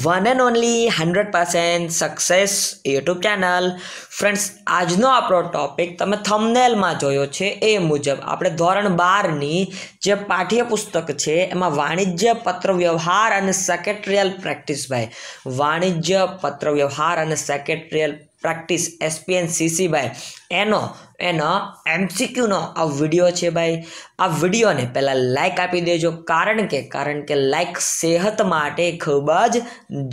one and only hundred percent success YouTube channel friends આજનો આપણો topic તમે થમનેલમાં જોયો છે એ મુજબ આપણે ધોરણ બારની જે પાઠ્યપુસ્તક છે એમાં વાણિજ્ય પત્ર વ્યવહાર અને સેક્રેટરિયલ પ્રેક્ટિસ ભાઈ વાણિજ્ય પત્ર વ્યવહાર અને સેક્રેટરિયલ પ્રેક્ટિસ એસપીએન સીસી ભાઈ એનો એનો એમસીક્યુનો આ વિડીયો છે ભાઈ આ વિડીયોને પહેલાં લાઇક આપી દેજો કારણ કે કારણ કે લાઇક સેહત માટે ખૂબ જ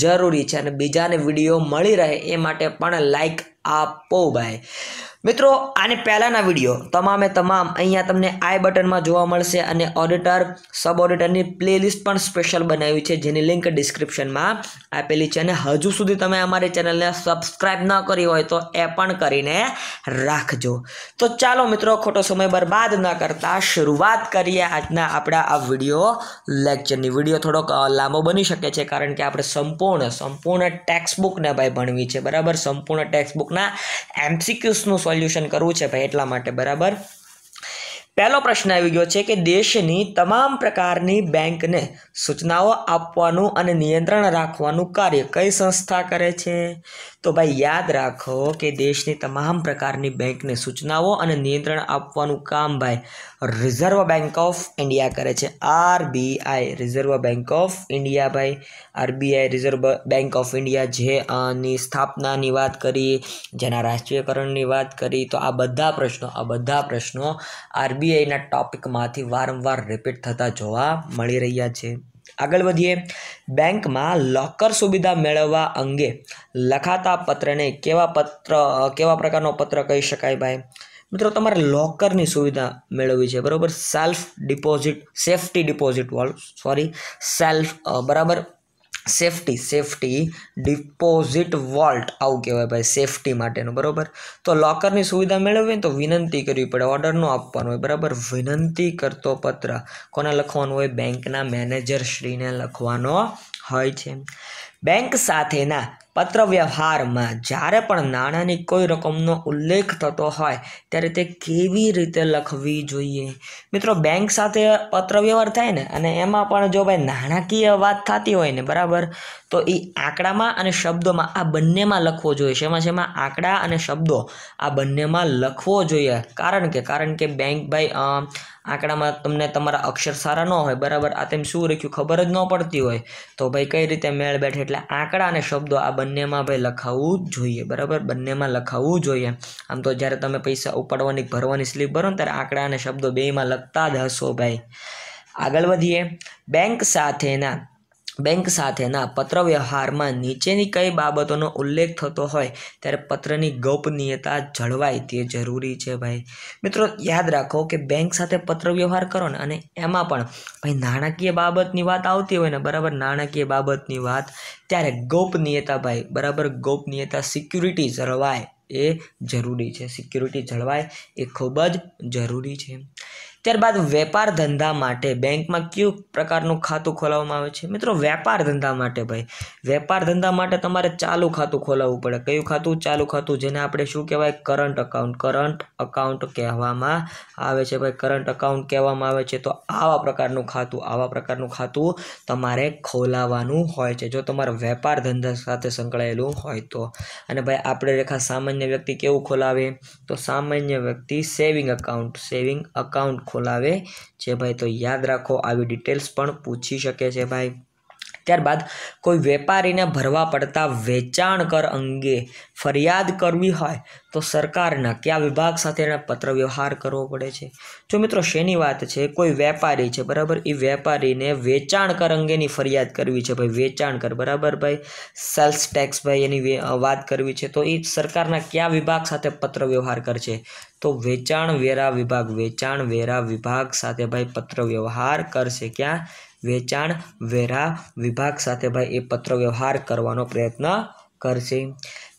જરૂરી છે અને બીજાને વિડીયો મળી રહે એ માટે પણ લાઇક આપો ભાઈ મિત્રો આને પહેલાંના વિડીયો તમામે તમામ અહીંયા તમને આઈ બટનમાં જોવા મળશે અને ઓડિટર સબ ઓડિટરની પ્લેલિસ્ટ પણ સ્પેશિયલ બનાવી છે જેની લિંક ડિસ્ક્રિપ્શનમાં આપેલી છે અને હજુ સુધી તમે અમારી ચેનલને સબસ્ક્રાઈબ ન કરી હોય તો એ પણ કરીને રાખજો તો ચાલો મિત્રો ખોટો સમય બરબાદ ન કરતા શરૂઆત કરીએ આજના આપણા આ વિડીયો લેક્ચરની વિડીયો થોડોક લાંબો બની શકે છે કારણ કે આપણે સંપૂર્ણ સંપૂર્ણ ટેક્સ્ટબુકને ભાઈ ભણવી છે બરાબર સંપૂર્ણ ટેક્સ્ટબુકના એમસીક્યુસનું સોલ્યુશન કરવું છે ભાઈ એટલા માટે બરાબર પહેલો પ્રશ્ન આવી ગયો છે કે દેશની તમામ પ્રકારની બેંકને સૂચનાઓ આપવાનું અને નિયંત્રણ રાખવાનું કાર્ય કઈ સંસ્થા કરે છે તો ભાઈ યાદ રાખો કે દેશની તમામ પ્રકારની બેંકને સૂચનાઓ અને નિયંત્રણ આપવાનું કામ ભાઈ રિઝર્વ બેંક ઓફ ઇન્ડિયા કરે છે RBI Reserve Bank of India ભાઈ RBI Reserve Bank of India જે આની સ્થાપનાની વાત કરી જેના રાષ્ટ્રીયકરણની વાત કરી તો આ બધા પ્રશ્નો આ બધા પ્રશ્નો આરબીઆઈના ટોપિકમાંથી વારંવાર રિપીટ થતા જોવા મળી રહ્યા છે આગળ વધીએ બેંકમાં લોકર સુવિધા મેળવવા અંગે લખાતા પત્રને કેવા પત્ર કેવા પ્રકારનો પત્ર કહી શકાય ભાઈ મિત્રો તમારે લોકરની સુવિધા મેળવવી છે બરાબર સેલ્ફ ડિપોઝિટ સેફટી ડિપોઝિટ વાળું સોરી સેલ્ફ બરાબર સેફટી સેફટી ડિપોઝિટ વોલ્ટ આવું કહેવાય ભાઈ સેફટી માટેનું બરાબર તો લોકરની સુવિધા મેળવવી તો વિનંતી કરવી પડે ઓર્ડરનું ન આપવાનો હોય બરાબર વિનંતી કરતો પત્ર કોને લખવાનું હોય બેંકના મેનેજર શ્રીને લખવાનો હોય છે બેંક સાથેના પત્ર વ્યવહારમાં જ્યારે પણ નાણાંની કોઈ રકમનો ઉલ્લેખ થતો હોય ત્યારે તે કેવી રીતે લખવી જોઈએ મિત્રો બેંક સાથે પત્ર વ્યવહાર થાય ને અને એમાં પણ જો ભાઈ નાણાકીય વાત થતી હોય ને બરાબર તો એ આંકડામાં અને શબ્દોમાં આ બંનેમાં લખવો જોઈએ શેમાં શેમાં આંકડા અને શબ્દો આ બંનેમાં લખવો જોઈએ કારણ કે કારણ કે બેંક ભાઈ આંકડામાં તમને તમારા અક્ષર સારા ન હોય બરાબર આ તેમ શું લખ્યું ખબર જ ન પડતી હોય તો ભાઈ કઈ રીતે મેળ બેઠે એટલે આંકડા અને શબ્દો આ બંનેમાં ભાઈ લખાવવું જોઈએ બરાબર બંનેમાં લખાવવું જોઈએ આમ તો જ્યારે તમે પૈસા ઉપાડવાની ભરવાની સ્લીપ ભરો ને ત્યારે આંકડા અને શબ્દો બેમાં લખતા જ હશો ભાઈ આગળ વધીએ બેંક સાથેના બેંક સાથેના પત્રવ્યવહારમાં નીચેની કઈ બાબતોનો ઉલ્લેખ થતો હોય ત્યારે પત્રની ગોપનીયતા જળવાય તે જરૂરી છે ભાઈ મિત્રો યાદ રાખો કે બેંક સાથે પત્રવ્યવહાર કરો ને અને એમાં પણ ભાઈ નાણાકીય બાબતની વાત આવતી હોય ને બરાબર નાણાકીય બાબતની વાત ત્યારે ગોપનીયતા ભાઈ બરાબર ગોપનીયતા સિક્યુરિટી જળવાય એ જરૂરી છે સિક્યુરિટી જળવાય એ ખૂબ જ જરૂરી છે ત્યારબાદ વેપાર ધંધા માટે બેંકમાં કયું પ્રકારનું ખાતું ખોલાવવામાં આવે છે મિત્રો વેપાર ધંધા માટે ભાઈ વેપાર ધંધા માટે તમારે ચાલુ ખાતું ખોલાવવું પડે કયું ખાતું ચાલુ ખાતું જેને આપણે શું કહેવાય કરંટ અકાઉન્ટ કરંટ અકાઉન્ટ કહેવામાં આવે છે ભાઈ કરંટ અકાઉન્ટ કહેવામાં આવે છે તો આવા પ્રકારનું ખાતું આવા પ્રકારનું ખાતું તમારે ખોલાવવાનું હોય છે જો તમારે વેપાર ધંધા સાથે સંકળાયેલું હોય તો અને ભાઈ આપણે રેખા સામાન્ય વ્યક્તિ કેવું ખોલાવે તો સામાન્ય વ્યક્તિ સેવિંગ અકાઉન્ટ સેવિંગ અકાઉન્ટ ખોલાવે બોલાવે છે ભાઈ તો યાદ રાખો આવી ડિટેલ્સ પણ પૂછી શકે છે ભાઈ ત્યારબાદ કોઈ વેપારીને ભરવા પડતા વેચાણ કર અંગે ફરિયાદ કરવી હોય તો સરકારના કયા વિભાગ સાથે એને પત્ર વ્યવહાર કરવો પડે છે જો મિત્રો શેની વાત છે કોઈ વેપારી છે બરાબર એ વેપારીને વેચાણ કર અંગેની ફરિયાદ કરવી છે ભાઈ વેચાણ કર બરાબર ભાઈ સેલ્સ ટેક્સ ભાઈ એની વાત કરવી છે તો એ સરકારના કયા વિભાગ સાથે પત્ર વ્યવહાર કરશે તો વેચાણ વેરા વિભાગ વેચાણ વેરા વિભાગ સાથે ભાઈ પત્ર વ્યવહાર કરશે ક્યાં વેચાણ વેરા વિભાગ સાથે ભાઈ એ પત્ર વ્યવહાર કરવાનો પ્રયત્ન કરશે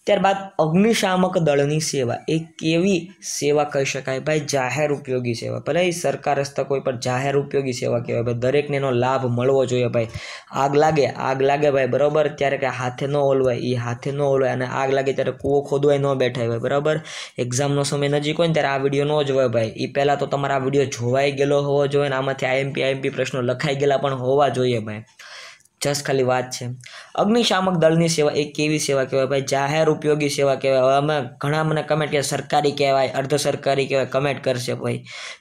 ત્યારબાદ અગ્નિશામક દળની સેવા એ કેવી સેવા કહી શકાય ભાઈ જાહેર ઉપયોગી સેવા ભલે સરકાર હસ્તક કોઈ પણ જાહેર ઉપયોગી સેવા કહેવાય ભાઈ દરેકને એનો લાભ મળવો જોઈએ ભાઈ આગ લાગે આગ લાગે ભાઈ બરાબર ત્યારે કે હાથે ન ઓલવાય એ હાથે ન ઓલવાય અને આગ લાગે ત્યારે કૂવો ખોદવાય ન બેઠાય ભાઈ બરાબર એક્ઝામનો સમય નજીક હોય ને ત્યારે આ વિડીયો ન હોય ભાઈ એ પહેલાં તો તમારા આ વિડીયો જોવાઈ ગયેલો હોવો જોઈએ ને આમાંથી આઈએમપી આઈએમપી પ્રશ્નો લખાઈ ગયેલા પણ હોવા જોઈએ ભાઈ જસ્ટ ખાલી વાત છે અગ્નિશામક દળની સેવા એ કેવી સેવા કહેવાય ભાઈ જાહેર ઉપયોગી સેવા કહેવાય હવે અમે ઘણા મને કમેન્ટ કે સરકારી કહેવાય અર્ધ સરકારી કહેવાય કમેન્ટ કરશે ભાઈ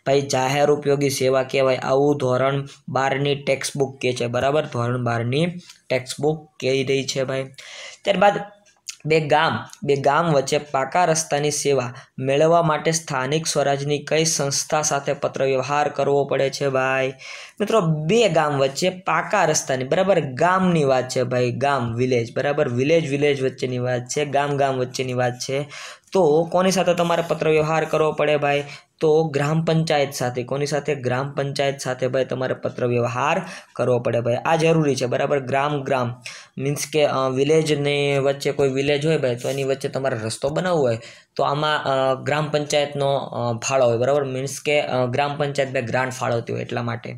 ભાઈ જાહેર ઉપયોગી સેવા કહેવાય આવું ધોરણ બારની ટેક્સ્ટ બુક કહે છે બરાબર ધોરણ બારની ટેક્સ્ટ બુક કહી રહી છે ભાઈ ત્યારબાદ બે ગામ બે ગામ વચ્ચે પાકા રસ્તાની સેવા મેળવવા માટે સ્થાનિક સ્વરાજની કઈ સંસ્થા સાથે પત્રવ્યવહાર કરવો પડે છે ભાઈ મિત્રો બે ગામ વચ્ચે પાકા રસ્તાની બરાબર ગામની વાત છે ભાઈ ગામ વિલેજ બરાબર વિલેજ વિલેજ વચ્ચેની વાત છે ગામ ગામ વચ્ચેની વાત છે તો કોની સાથે તમારે પત્રવ્યવહાર કરવો પડે ભાઈ તો ગ્રામ પંચાયત સાથે કોની સાથે ગ્રામ પંચાયત સાથે ભાઈ તમારે પત્ર વ્યવહાર કરવો પડે ભાઈ આ જરૂરી છે બરાબર ગ્રામ ગ્રામ મીન્સ કે વિલેજની વચ્ચે કોઈ વિલેજ હોય ભાઈ તો એની વચ્ચે તમારે રસ્તો બનાવવો હોય તો આમાં ગ્રામ પંચાયતનો ફાળો હોય બરાબર મીન્સ કે ગ્રામ પંચાયત ભાઈ ગ્રાન્ટ ફાળવતી હોય એટલા માટે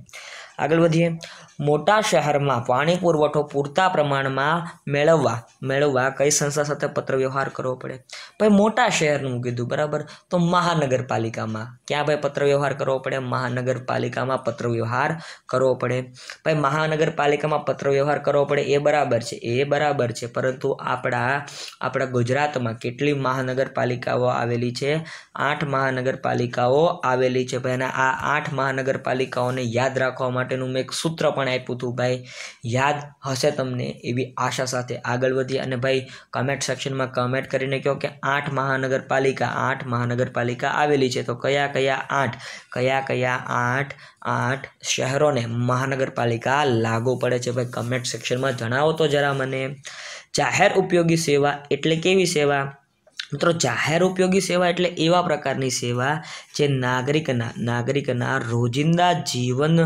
આગળ વધીએ મોટા શહેરમાં પાણી પુરવઠો પૂરતા પ્રમાણમાં મેળવવા મેળવવા કઈ સંસ્થા સાથે પત્ર વ્યવહાર કરવો પડે ભાઈ મોટા શહેરનું કીધું બરાબર તો મહાનગરપાલિકામાં ક્યાં ભાઈ પત્ર વ્યવહાર કરવો પડે મહાનગરપાલિકામાં પત્ર વ્યવહાર કરવો પડે ભાઈ મહાનગરપાલિકામાં પત્ર વ્યવહાર કરવો પડે એ બરાબર છે એ બરાબર છે પરંતુ આપણા આપણા ગુજરાતમાં કેટલી મહાનગરપાલિકાઓ આવેલી છે આઠ મહાનગરપાલિકાઓ આવેલી છે ભાઈ આ આઠ મહાનગરપાલિકાઓને યાદ રાખવા માટેનું મેં એક સૂત્ર પણ પણ આપ્યું હતું ભાઈ યાદ હશે તમને એવી આશા સાથે આગળ વધી અને ભાઈ કમેન્ટ સેક્શનમાં કમેન્ટ કરીને કહો કે આઠ મહાનગરપાલિકા આઠ મહાનગરપાલિકા આવેલી છે તો કયા કયા આઠ કયા કયા આઠ આઠ શહેરોને મહાનગરપાલિકા લાગુ પડે છે ભાઈ કમેન્ટ સેક્શનમાં જણાવો તો જરા મને જાહેર ઉપયોગી સેવા એટલે કેવી સેવા મિત્રો જાહેર ઉપયોગી સેવા એટલે એવા પ્રકારની સેવા જે નાગરિકના નાગરિકના રોજિંદા જીવન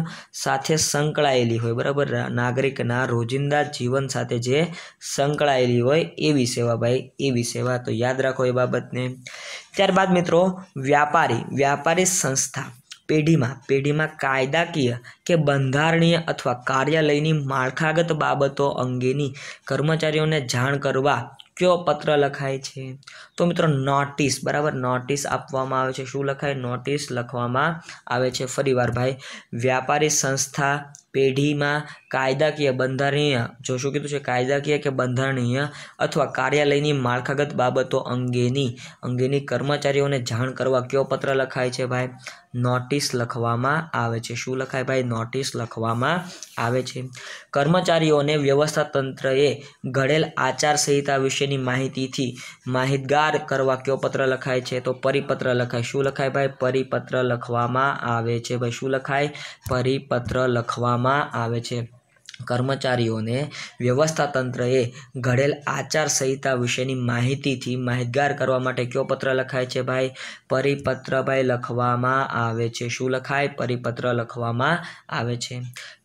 સાથે સંકળાયેલી હોય બરાબર નાગરિકના રોજિંદા જીવન સાથે જે સંકળાયેલી હોય એવી સેવા ભાઈ એવી સેવા તો યાદ રાખો એ બાબતને ત્યારબાદ મિત્રો વ્યાપારી વ્યાપારી સંસ્થા પેઢીમાં પેઢીમાં કાયદાકીય કે બંધારણીય અથવા કાર્યાલયની માળખાગત બાબતો અંગેની કર્મચારીઓને જાણ કરવા કયો પત્ર લખાય છે તો મિત્રો નોટિસ બરાબર નોટિસ આપવામાં આવે છે શું લખાય નોટિસ લખવામાં આવે છે ફરીવાર ભાઈ વ્યાપારી સંસ્થા પેઢીમાં કાયદાકીય બંધારણીય જો શું કીધું છે કાયદાકીય કે બંધારણીય અથવા કાર્યાલયની માળખાગત બાબતો અંગેની અંગેની કર્મચારીઓને જાણ કરવા કયો પત્ર લખાય છે ભાઈ નોટિસ લખવામાં આવે છે શું લખાય ભાઈ નોટિસ લખવામાં આવે છે કર્મચારીઓને વ્યવસ્થા તંત્રએ ઘડેલ આચારસંહિતા વિશેની માહિતીથી માહિતગાર કરવા કયો પત્ર લખાય છે તો પરિપત્ર લખાય શું લખાય ભાઈ પરિપત્ર લખવામાં આવે છે ભાઈ શું લખાય પરિપત્ર લખવામાં આવે છે કર્મચારીઓને વ્યવસ્થા તંત્રએ ઘડેલ આચાર સંહિતા વિશેની માહિતીથી માહિતગાર કરવા માટે કયો પત્ર લખાય છે ભાઈ પરિપત્ર ભાઈ લખવામાં આવે છે શું લખાય પરિપત્ર લખવામાં આવે છે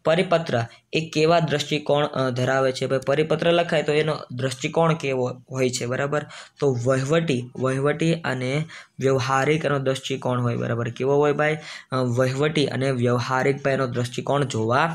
પરિપત્ર એ કેવા દૃષ્ટિકોણ ધરાવે છે ભાઈ પરિપત્ર લખાય તો એનો દૃષ્ટિકોણ કેવો હોય છે બરાબર તો વહીવટી વહીવટી અને વ્યવહારિક એનો દૃષ્ટિકોણ હોય બરાબર કેવો હોય ભાઈ વહીવટી અને વ્યવહારિક ભાઈ એનો દ્રષ્ટિકોણ જોવા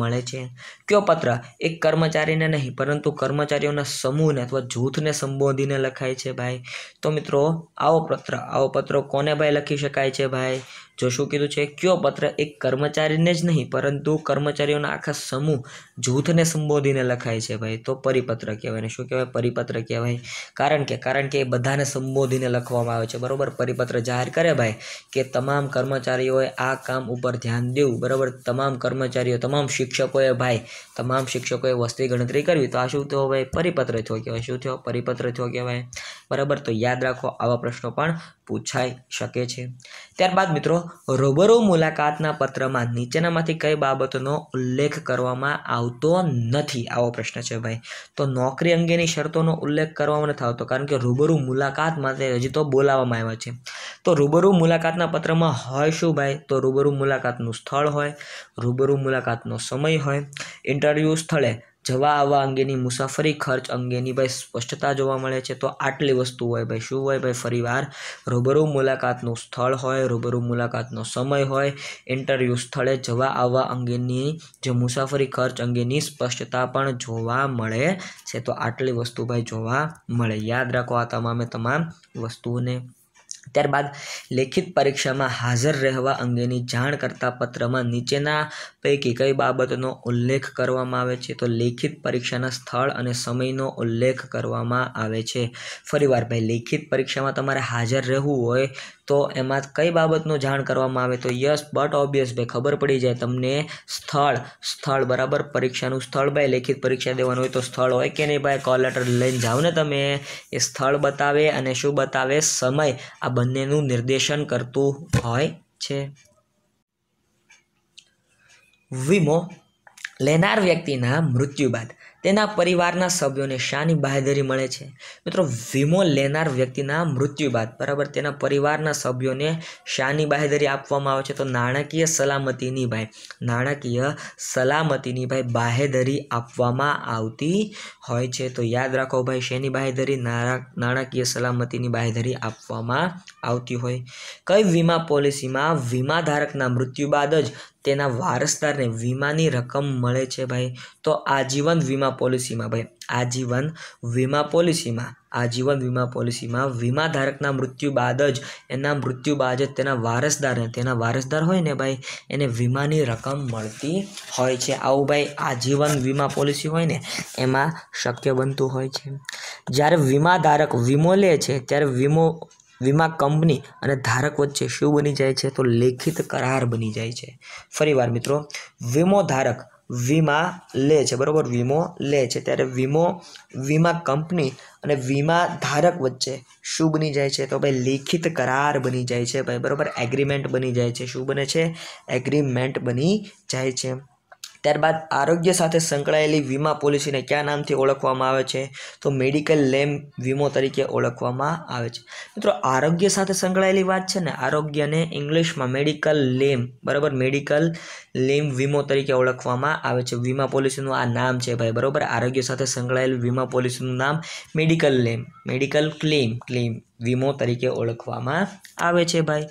મળે છે કયો પત્ર એ કર્મચારીને નહીં પરંતુ કર્મચારીઓના સમૂહને અથવા જૂથને સંબોધીને લખાય છે ભાઈ તો મિત્રો આવો પત્ર આવો પત્ર કોને ભાઈ લખી શકાય છે ભાઈ જો શું કીધું છે કયો પત્ર એક કર્મચારીને જ નહીં પરંતુ કર્મચારીઓના આખા સમૂહ જૂથને સંબોધીને લખાય છે ભાઈ તો પરિપત્ર કહેવાય ને શું કહેવાય પરિપત્ર કહેવાય કારણ કે કારણ કે એ બધાને સંબોધીને લખવામાં આવે છે બરાબર પરિપત્ર જાહેર કરે ભાઈ કે તમામ કર્મચારીઓએ આ કામ ઉપર ધ્યાન દેવું બરાબર તમામ કર્મચારીઓ તમામ શિક્ષકોએ ભાઈ તમામ શિક્ષકોએ વસ્તી ગણતરી કરવી તો આ શું થયો ભાઈ પરિપત્ર થયો કહેવાય શું થયો પરિપત્ર થયો કહેવાય બરાબર તો યાદ રાખો આવા પ્રશ્નો પણ પૂછાઈ શકે છે ત્યારબાદ મિત્રો રૂબરૂ મુલાકાતના પત્રમાં નીચેનામાંથી કઈ બાબતોનો ઉલ્લેખ કરવામાં આવતો નથી આવો પ્રશ્ન છે ભાઈ તો નોકરી અંગેની શરતોનો ઉલ્લેખ કરવામાં નથી આવતો કારણ કે રૂબરૂ મુલાકાત માટે હજી તો બોલાવવામાં આવ્યા છે તો રૂબરૂ મુલાકાતના પત્રમાં હોય શું ભાઈ તો રૂબરૂ મુલાકાતનું સ્થળ હોય રૂબરૂ મુલાકાતનો સમય હોય ઇન્ટરવ્યૂ સ્થળે જવા આવવા અંગેની મુસાફરી ખર્ચ અંગેની ભાઈ સ્પષ્ટતા જોવા મળે છે તો આટલી વસ્તુ હોય ભાઈ શું હોય ભાઈ ફરીવાર રૂબરૂ મુલાકાતનું સ્થળ હોય રૂબરૂ મુલાકાતનો સમય હોય ઇન્ટરવ્યૂ સ્થળે જવા આવવા અંગેની જે મુસાફરી ખર્ચ અંગેની સ્પષ્ટતા પણ જોવા મળે છે તો આટલી વસ્તુ ભાઈ જોવા મળે યાદ રાખો આ તમામે તમામ વસ્તુઓને ત્યારબાદ લેખિત પરીક્ષામાં હાજર રહેવા અંગેની જાણ કરતા પત્રમાં નીચેના પૈકી કઈ બાબતનો ઉલ્લેખ કરવામાં આવે છે તો લેખિત પરીક્ષાના સ્થળ અને સમયનો ઉલ્લેખ કરવામાં આવે છે ફરીવાર ભાઈ લેખિત પરીક્ષામાં તમારે હાજર રહેવું હોય તો એમાં કઈ બાબતનું જાણ કરવામાં આવે તો યસ બટ ઓબ્વિયસ ભાઈ ખબર પડી જાય તમને સ્થળ સ્થળ બરાબર પરીક્ષાનું સ્થળ ભાઈ લેખિત પરીક્ષા દેવાનું હોય તો સ્થળ હોય કે નહીં ભાઈ કોલ લેટર લઈને જાઓ ને તમે એ સ્થળ બતાવે અને શું બતાવે સમય આ બંનેનું નિર્દેશન કરતું હોય છે વીમો લેનાર વ્યક્તિના મૃત્યુ બાદ તેના પરિવારના સભ્યોને શાની બાહેધરી મળે છે મિત્રો વીમો લેનાર વ્યક્તિના મૃત્યુ બાદ બરાબર તેના પરિવારના સભ્યોને શાની બાહેધરી આપવામાં આવે છે તો નાણાકીય સલામતીની ભાઈ નાણાકીય સલામતીની ભાઈ બાહેધરી આપવામાં આવતી હોય છે તો યાદ રાખો ભાઈ શેની બાહેધરી નાણાકીય સલામતીની બાહેધરી આપવામાં આવતી હોય કઈ વીમા પોલિસીમાં વીમા ધારકના મૃત્યુ બાદ જ તેના વારસદારને વીમાની રકમ મળે છે ભાઈ તો આજીવન વીમા પોલિસીમાં ભાઈ આજીવન વીમા પોલિસીમાં આજીવન વીમા પોલિસીમાં વીમા ધારકના મૃત્યુ બાદ જ એના મૃત્યુ બાદ જ તેના વારસદારને તેના વારસદાર હોય ને ભાઈ એને વીમાની રકમ મળતી હોય છે આવું ભાઈ આજીવન વીમા પોલિસી હોય ને એમાં શક્ય બનતું હોય છે જ્યારે વીમા ધારક વીમો લે છે ત્યારે વીમો વીમા કંપની અને ધારક વચ્ચે શું બની જાય છે તો લેખિત કરાર બની જાય છે ફરીવાર મિત્રો વીમો ધારક વીમા લે છે બરાબર વીમો લે છે ત્યારે વીમો વીમા કંપની અને વીમા ધારક વચ્ચે શું બની જાય છે તો ભાઈ લેખિત કરાર બની જાય છે ભાઈ બરાબર એગ્રીમેન્ટ બની જાય છે શું બને છે એગ્રીમેન્ટ બની જાય છે ત્યારબાદ આરોગ્ય સાથે સંકળાયેલી વીમા પોલિસીને કયા નામથી ઓળખવામાં આવે છે તો મેડિકલ લેમ વીમો તરીકે ઓળખવામાં આવે છે મિત્રો આરોગ્ય સાથે સંકળાયેલી વાત છે ને આરોગ્યને ઇંગ્લિશમાં મેડિકલ લેમ બરાબર મેડિકલ લેમ વીમો તરીકે ઓળખવામાં આવે છે વીમા પોલિસીનું આ નામ છે ભાઈ બરાબર આરોગ્ય સાથે સંકળાયેલી વીમા પોલિસીનું નામ મેડિકલ લેમ મેડિકલ ક્લેમ ક્લેમ વીમો તરીકે ઓળખવામાં આવે છે ભાઈ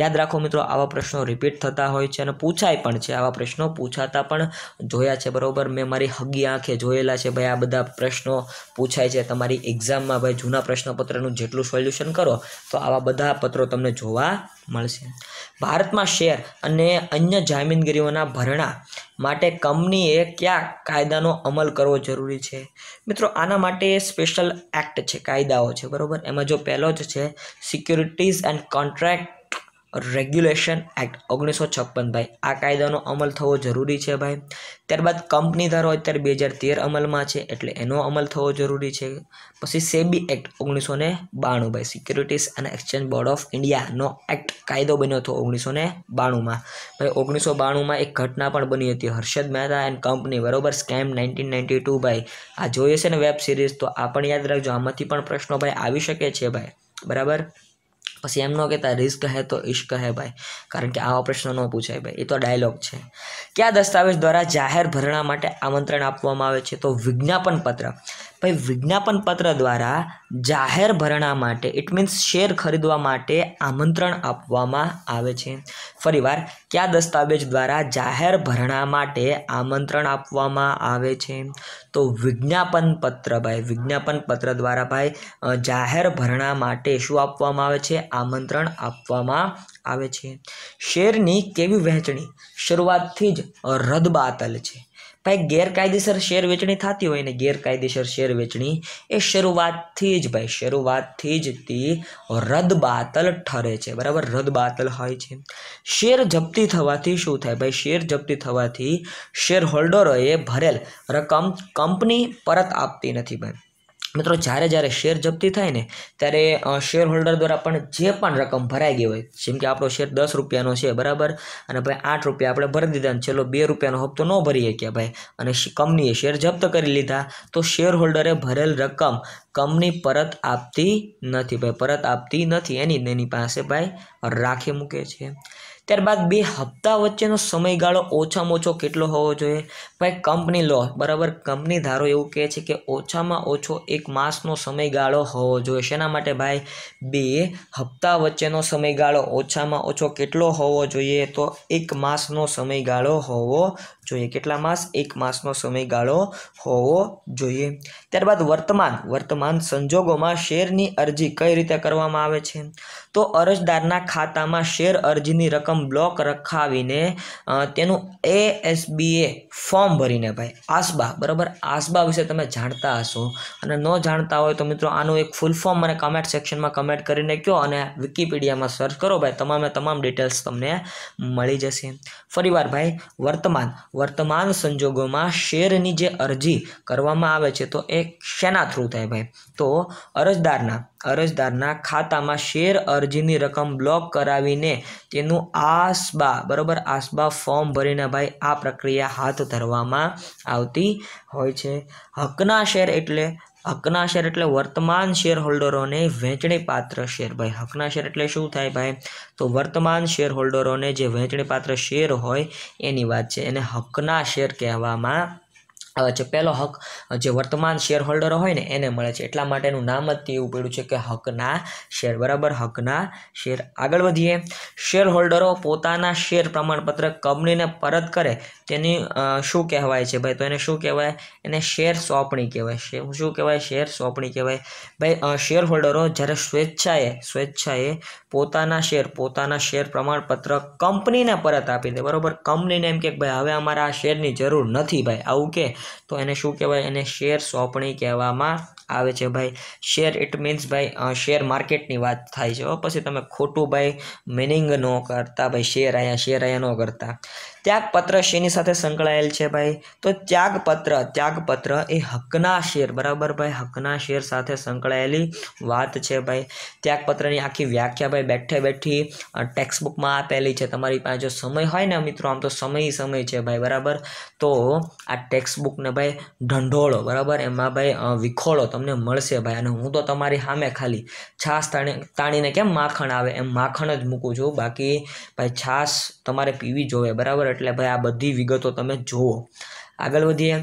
યાદ રાખો મિત્રો આવા પ્રશ્નો રિપીટ થતા હોય છે અને પૂછાય પણ છે આવા પ્રશ્નો પૂછાતા પણ જોયા છે બરાબર મેં મારી હગી આંખે જોયેલા છે ભાઈ આ બધા પ્રશ્નો પૂછાય છે તમારી એક્ઝામમાં ભાઈ જૂના પ્રશ્નપત્રનું જેટલું સોલ્યુશન કરો તો આવા બધા પત્રો તમને જોવા મળશે ભારતમાં શેર અને અન્ય જામીનગીરીઓના ભરણા માટે કંપનીએ કયા કાયદાનો અમલ કરવો જરૂરી છે મિત્રો આના માટે સ્પેશિયલ એક્ટ છે કાયદાઓ છે બરાબર એમાં જો પહેલો જ છે securities and contract regulation act ઓગણીસો છપ્પન ભાઈ આ કાયદાનો અમલ થવો જરૂરી છે ભાઈ ત્યારબાદ કંપની ધારો અત્યારે બે હજાર તેર અમલમાં છે એટલે એનો અમલ થવો જરૂરી છે પછી સેબી એક્ટ ઓગણીસો ને બાણું ભાઈ સિક્યુરિટીઝ અને એક્સચેન્જ બોર્ડ ઓફ ઇન્ડિયાનો એક્ટ કાયદો બન્યો હતો ઓગણીસો ને બાણુંમાં ભાઈ ઓગણીસો બાણુંમાં એક ઘટના પણ બની હતી હર્ષદ મહેતા એન્ડ કંપની બરોબર સ્કેમ નાઇન્ટીન નાઇન્ટી ટુ ભાઈ આ જોઈએ છે ને વેબ સિરીઝ તો આ પણ યાદ રાખજો આમાંથી પણ પ્રશ્નો ભાઈ આવી શકે છે ભાઈ બરાબર પછી એમ ન કહેતા રિસ્ક હે તો ઇશ્ક હે ભાઈ કારણ કે આવા પ્રશ્નો ન પૂછાય ભાઈ એ તો ડાયલોગ છે કયા દસ્તાવેજ દ્વારા જાહેર ભરણા માટે આમંત્રણ આપવામાં આવે છે તો વિજ્ઞાપન પત્ર ભાઈ વિજ્ઞાપન પત્ર દ્વારા જાહેર ભરણા માટે ઇટ મીન્સ શેર ખરીદવા માટે આમંત્રણ આપવામાં આવે છે ફરીવાર કયા દસ્તાવેજ દ્વારા જાહેર ભરણા માટે આમંત્રણ આપવામાં આવે છે તો વિજ્ઞાપન પત્ર ભાઈ વિજ્ઞાપન પત્ર દ્વારા ભાઈ જાહેર ભરણા માટે શું આપવામાં આવે છે આમંત્રણ આપવામાં આવે છે શેરની કેવી વહેંચણી શરૂઆતથી જ રદબાતલ છે ભાઈ ગેરકાયદેસર શેર વેચણી થતી હોય ને ગેરકાયદેસર શેર વેચણી એ શરૂઆતથી જ ભાઈ શરૂઆતથી જ તે રદબાતલ ઠરે છે બરાબર રદબાતલ હોય છે શેર જપ્તી થવાથી શું થાય ભાઈ શેર જપ્તી થવાથી શેર હોલ્ડરોએ ભરેલ રકમ કંપની પરત આપતી નથી ભાઈ મિત્રો જ્યારે જ્યારે શેર જપ્તી થાય ને ત્યારે શેર હોલ્ડર દ્વારા પણ જે પણ રકમ ભરાઈ ગઈ હોય જેમ કે આપણો શેર દસ રૂપિયાનો છે બરાબર અને ભાઈ આઠ રૂપિયા આપણે ભરી દીધા અને છેલ્લો બે રૂપિયાનો હપ્તો ન ભરી શક્યા ભાઈ અને કંપનીએ શેર જપ્ત કરી લીધા તો શેર હોલ્ડરે ભરેલ રકમ કંપની પરત આપતી નથી ભાઈ પરત આપતી નથી એની એની પાસે ભાઈ રાખી મૂકે છે ત્યારબાદ બે હપ્તા વચ્ચેનો સમયગાળો ઓછામાં ઓછો કેટલો હોવો જોઈએ ભાઈ કંપની લો બરાબર કંપની ધારો એવું કહે છે કે ઓછામાં ઓછો એક માસનો સમયગાળો હોવો જોઈએ શેના માટે ભાઈ બે હપ્તા વચ્ચેનો સમયગાળો ઓછામાં ઓછો કેટલો હોવો જોઈએ તો એક માસનો સમયગાળો હોવો જોઈએ કેટલા માસ એક માસનો સમયગાળો હોવો જોઈએ ત્યારબાદ વર્તમાન વર્તમાન સંજોગોમાં શેરની અરજી કઈ રીતે કરવામાં આવે છે તો અરજદારના ખાતામાં શેર અરજીની રકમ બ્લોક રખાવીને તેનું એ એસબીએ ફોર્મ ભરીને ભાઈ આસબા બરાબર આસબા વિશે તમે જાણતા હશો અને ન જાણતા હોય તો મિત્રો આનું એક ફૂલ ફોર્મ મને કમેન્ટ સેક્શનમાં કમેન્ટ કરીને કહો અને વિકીપીડિયામાં સર્ચ કરો ભાઈ તમામે તમામ ડિટેલ્સ તમને મળી જશે ફરીવાર ભાઈ વર્તમાન વર્તમાન સંજોગોમાં શેરની જે અરજી કરવામાં આવે છે તો એ શેના થ્રુ થાય ભાઈ તો અરજદારના અરજદારના ખાતામાં શેર અરજીની રકમ બ્લોક કરાવીને તેનું આસબા બરાબર આસબા ફોર્મ ભરીને ભાઈ આ પ્રક્રિયા હાથ ધરવામાં આવતી હોય છે હકના શેર એટલે હકના શેર એટલે વર્તમાન શેર હોલ્ડરોને વહેંચણી શેર ભાઈ હકના શેર એટલે શું થાય ભાઈ તો વર્તમાન શેર હોલ્ડરોને જે વહેંચણી શેર હોય એની વાત છે એને હકના શેર કહેવામાં જે પહેલો હક જે વર્તમાન શેર હોલ્ડરો હોય ને એને મળે છે એટલા માટેનું નામ જ એવું પડ્યું છે કે હકના શેર બરાબર હકના શેર આગળ વધીએ શેર હોલ્ડરો પોતાના શેર પ્રમાણપત્ર કંપનીને પરત કરે તેની શું કહેવાય છે ભાઈ તો એને શું કહેવાય એને શેર સોંપણી કહેવાય શું કહેવાય શેર સોંપણી કહેવાય ભાઈ શેર હોલ્ડરો જ્યારે સ્વેચ્છાએ સ્વેચ્છાએ પોતાના શેર પોતાના શેર પ્રમાણપત્ર કંપનીને પરત આપી દે બરાબર કંપનીને એમ કે ભાઈ હવે અમારે આ શેરની જરૂર નથી ભાઈ આવું કે તો એને શું કહેવાય એને શેર સોંપણી કહેવામાં આવે છે ભાઈ શેર ઇટ મીન્સ ભાઈ શેર માર્કેટની વાત થાય છે પછી તમે ખોટું ભાઈ મિનિંગ ન કરતા ભાઈ શેર આયા શેર આયા ન કરતા ત્યાગપત્ર શેની સાથે સંકળાયેલ છે ભાઈ તો ત્યાગપત્ર ત્યાગપત્ર એ હકના શેર બરાબર ભાઈ હકના શેર સાથે સંકળાયેલી વાત છે ભાઈ ત્યાગપત્રની આખી વ્યાખ્યા ભાઈ બેઠે બેઠી ટેક્સ્ટબુકમાં આપેલી છે તમારી પાસે જો સમય હોય ને મિત્રો આમ તો સમય સમય છે ભાઈ બરાબર તો આ ટેક્સ્ટબુકને ભાઈ ઢંઢોળો બરાબર એમાં ભાઈ વિખોળો તમને મળશે ભાઈ અને હું તો તમારી સામે ખાલી છાશ તાણી તાણીને કેમ માખણ આવે એમ માખણ જ મૂકું છું બાકી ભાઈ છાશ તમારે પીવી જોવે બરાબર એટલે ભાઈ આ બધી વિગતો તમે જુઓ આગળ વધીએ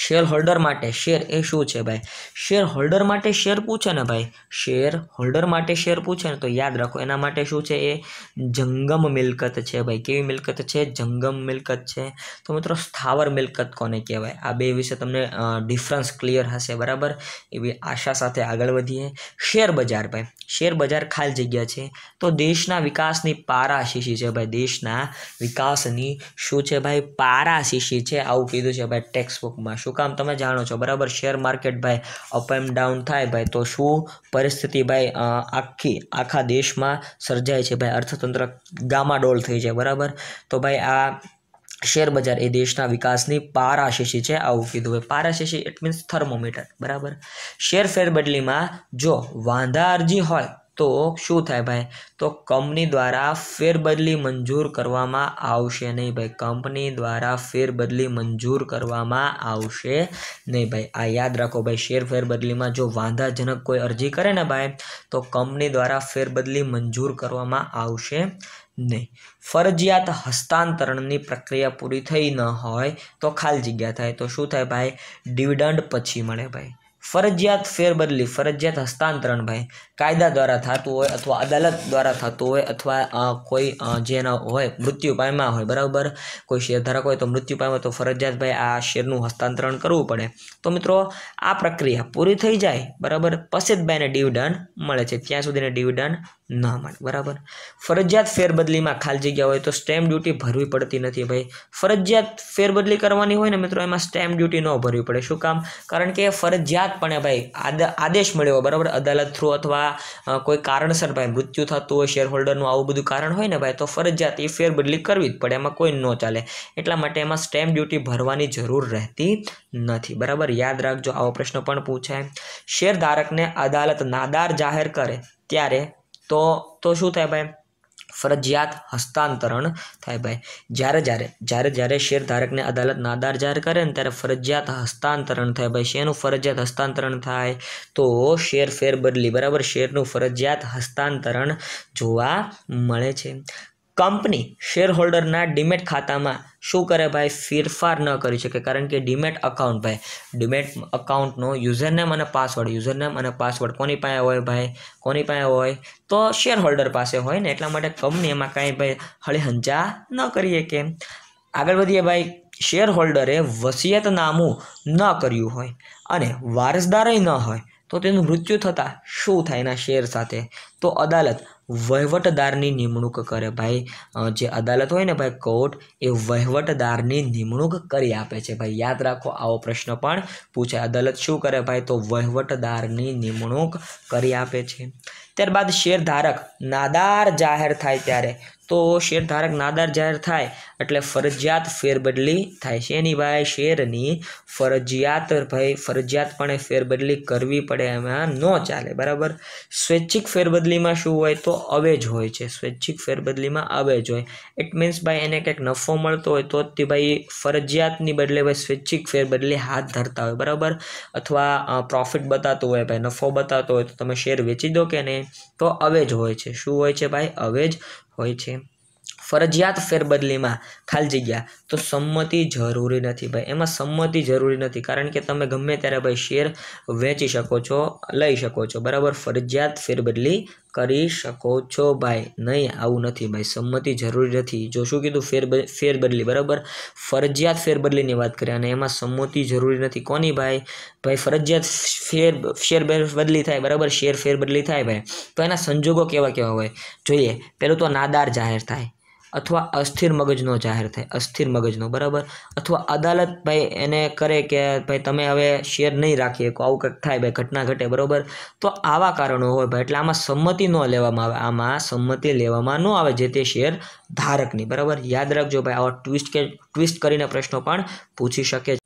શેર હોલ્ડર માટે શેર એ શું છે ભાઈ શેર હોલ્ડર માટે શેર પૂછે ને ભાઈ શેર હોલ્ડર માટે શેર પૂછે ને તો યાદ રાખો એના માટે શું છે એ જંગમ મિલકત છે ભાઈ કેવી મિલકત છે જંગમ મિલકત છે તો મિત્રો સ્થાવર મિલકત કોને કહેવાય આ બે વિશે તમને ડિફરન્સ ક્લિયર હશે બરાબર એવી આશા સાથે આગળ વધીએ શેર બજાર ભાઈ શેર બજાર ખાલી જગ્યા છે તો દેશના વિકાસની પારાશીશી છે ભાઈ દેશના વિકાસની શું છે ભાઈ પારાશીશી છે આવું કીધું છે ભાઈ ટેક્સ્ટ બુકમાં શું કામ તમે જાણો છો બરાબર શેર માર્કેટ ભાઈ અપ એન્ડ ડાઉન થાય ભાઈ તો શું પરિસ્થિતિ ભાઈ આખી આખા દેશમાં સર્જાય છે ભાઈ અર્થતંત્ર ગામાડોલ થઈ જાય બરાબર તો ભાઈ આ શેરબજાર એ દેશના વિકાસની પારાશીશી છે આવું કીધું હોય પારાશીશી ઇટ મીન્સ થર્મોમીટર બરાબર શેર ફેરબદલીમાં જો વાંધા અરજી હોય તો શું થાય ભાઈ તો કંપની દ્વારા ફેરબદલી મંજૂર કરવામાં આવશે નહીં ભાઈ કંપની દ્વારા ફેરબદલી મંજૂર કરવામાં આવશે નહીં ભાઈ આ યાદ રાખો ભાઈ શેર ફેરબદલીમાં જો વાંધાજનક કોઈ અરજી કરે ને ભાઈ તો કંપની દ્વારા ફેરબદલી મંજૂર કરવામાં આવશે નહીં ફરજિયાત હસ્તાંતરણની પ્રક્રિયા પૂરી થઈ ન હોય તો ખાલી જગ્યા થાય તો શું થાય ભાઈ ડિવિડન્ડ પછી મળે ભાઈ ફરજિયાત ફેરબદલી ફરજિયાત હસ્તાંતરણ ભાઈ કાયદા દ્વારા થતું હોય અથવા અદાલત દ્વારા થતું હોય અથવા કોઈ જેના હોય મૃત્યુ પામ્યા હોય બરાબર કોઈ શેરધારક હોય તો મૃત્યુ પામ્યો તો ફરજિયાત ભાઈ આ શેરનું હસ્તાંતરણ કરવું પડે તો મિત્રો આ પ્રક્રિયા પૂરી થઈ જાય બરાબર પસેદભાઈને જ ડિવિડન્ડ મળે છે ત્યાં સુધીને ડિવિડન્ડ ન મળે બરાબર ફરજિયાત ફેરબદલીમાં ખાલી જગ્યા હોય તો સ્ટેમ્પ ડ્યુટી ભરવી પડતી નથી ભાઈ ફરજિયાત ફેરબદલી કરવાની હોય ને મિત્રો એમાં સ્ટેમ્પ ડ્યુટી ન ભરવી પડે શું કામ કારણ કે ફરજિયાત કલાકપણે ભાઈ આદેશ મળ્યો બરાબર અદાલત થ્રુ અથવા કોઈ કારણસર ભાઈ મૃત્યુ થતું હોય શેરહોલ્ડરનું આવું બધું કારણ હોય ને ભાઈ તો ફરજિયાત એ ફેરબદલી કરવી જ પડે એમાં કોઈ ન ચાલે એટલા માટે એમાં સ્ટેમ્પ ડ્યુટી ભરવાની જરૂર રહેતી નથી બરાબર યાદ રાખજો આવો પ્રશ્ન પણ પૂછાય શેરધારકને અદાલત નાદાર જાહેર કરે ત્યારે તો તો શું થાય ભાઈ ફરજિયાત હસ્તાંતરણ થાય ભાઈ જ્યારે જ્યારે જ્યારે જ્યારે શેરધારકને અદાલત નાદાર જાહેર કરે ને ત્યારે ફરજિયાત હસ્તાંતરણ થાય ભાઈ શેરનું ફરજિયાત હસ્તાંતરણ થાય તો શેર ફેર બદલી બરાબર શેરનું ફરજિયાત હસ્તાંતરણ જોવા મળે છે કંપની શેરહોલ્ડરના ડીમેટ ખાતામાં શું કરે ભાઈ ફેરફાર ન કરી શકે કારણ કે ડીમેટ અકાઉન્ટ ભાઈ ડીમેટ અકાઉન્ટનો username and password username and password કોની પાસે હોય ભાઈ કોની પાસે હોય તો શેરહોલ્ડર પાસે હોય ને એટલા માટે કંપની એમાં કાંઈ ભાઈ હળી હંચા ન કરીએ કે આગળ વધીએ ભાઈ શેરહોલ્ડરે વસિયતનામું ન કર્યું હોય અને વારસદારય ન હોય તો તેનું મૃત્યુ થતાં શું થાય એના શેર સાથે તો અદાલત વહીવટદારની નિમણૂક કરે ભાઈ જે અદાલત હોય ને ભાઈ કોર્ટ એ વહીવટદારની નિમણૂક કરી આપે છે ભાઈ યાદ રાખો આવો પ્રશ્ન પણ પૂછાય અદાલત શું કરે ભાઈ તો વહીવટદારની નિમણૂક કરી આપે છે ત્યારબાદ શેરધારક નાદાર જાહેર થાય ત્યારે તો શેરધારક નાદાર જાહેર થાય એટલે ફરજિયાત ફેરબદલી થાય છે એની ભાઈ શેરની ફરજિયાત ભાઈ ફરજિયાતપણે ફેરબદલી કરવી પડે એમાં ન ચાલે બરાબર સ્વૈચ્છિક ફેરબદલીમાં શું હોય તો અવેજ હોય છે સ્વૈચ્છિક ફેરબદલીમાં અવેજ હોય ઇટ મીન્સ ભાઈ એને કંઈક નફો મળતો હોય તો તે ભાઈ ફરજિયાતની બદલે ભાઈ સ્વૈચ્છિક ફેરબદલી હાથ ધરતા હોય બરાબર અથવા પ્રોફિટ બતાતો હોય ભાઈ નફો બતાવતો હોય તો તમે શેર વેચી દો કે નહીં તો અવેજ હોય છે શું હોય છે ભાઈ અવેજ હોય છે ફરજિયાત ફેરબદલીમાં ખાલી જગ્યા તો સંમતિ જરૂરી નથી ભાઈ એમાં સંમતિ જરૂરી નથી કારણ કે તમે ગમે ત્યારે ભાઈ શેર વેચી શકો છો લઈ શકો છો બરાબર ફરજિયાત ફેરબદલી કરી શકો છો ભાઈ નહીં આવું નથી ભાઈ સંમતિ જરૂરી નથી જો શું કીધું ફેર ફેરબદલી બરાબર ફરજિયાત ફેરબદલીની વાત કરીએ અને એમાં સંમતિ જરૂરી નથી કોની ભાઈ ભાઈ ફરજિયાત ફેર શેર બદલી થાય બરાબર શેર ફેરબદલી થાય ભાઈ તો એના સંજોગો કેવા કેવા હોય જોઈએ પહેલું તો નાદાર જાહેર થાય અથવા અસ્થિર મગજનો જાહેર થાય અસ્થિર મગજનો બરાબર અથવા અદાલત ભાઈ એને કરે કે ભાઈ તમે હવે શેર નહીં રાખી શકો આવું કંઈક થાય ભાઈ ઘટના ઘટે બરાબર તો આવા કારણો હોય ભાઈ એટલે આમાં સંમતિ ન લેવામાં આવે આમાં સંમતિ લેવામાં ન આવે જે તે શેર ધારકની બરાબર યાદ રાખજો ભાઈ આવા ટ્વિસ્ટ કે ટ્વિસ્ટ કરીને પ્રશ્નો પણ પૂછી શકે છે